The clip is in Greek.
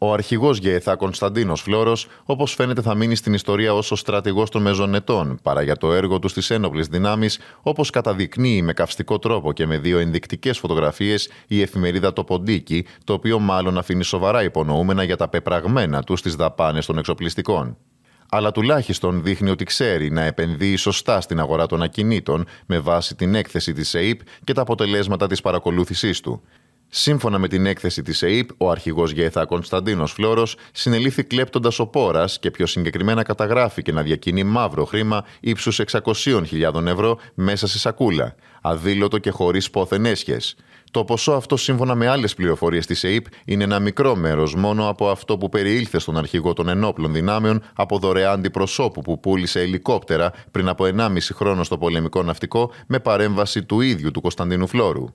Ο αρχηγός ΓΕΘΑ Κωνσταντίνος Φλόρος, όπως φαίνεται, θα μείνει στην ιστορία ως ο στρατηγός των Μεζονετών, παρά για το έργο του στις ένοπλες δυνάμεις, όπως καταδεικνύει με καυστικό τρόπο και με δύο ενδεικτικές φωτογραφίες η εφημερίδα Το Ποντίκι, το οποίο μάλλον αφήνει σοβαρά υπονοούμενα για τα πεπραγμένα του στις δαπάνες των εξοπλιστικών αλλά τουλάχιστον δείχνει ότι ξέρει να επενδύει σωστά στην αγορά των ακινήτων με βάση την έκθεση της ΕΕΠ και τα αποτελέσματα της παρακολούθησής του. Σύμφωνα με την έκθεση της ΕΕΠ, ο αρχηγός ΓΕΘΑ Κωνσταντίνο Φλόρο συνελήφθη κλέπτοντας ο πόρας και πιο συγκεκριμένα καταγράφηκε να διακινεί μαύρο χρήμα ύψους 600.000 ευρώ μέσα σε σακούλα, αδήλωτο και χωρίς πόθεν Το ποσό αυτό, σύμφωνα με άλλες πληροφορίες της ΕΕΠ, είναι ένα μικρό μέρος μόνο από αυτό που περιήλθε στον αρχηγό των ενόπλων δυνάμεων από δωρεάν αντιπροσώπου που πούλησε ελικόπτερα πριν από 1,5 χρόνο στο πολεμικό ναυτικό με παρέμβαση του ίδιου του Κωνσταντίνου Φλόρου.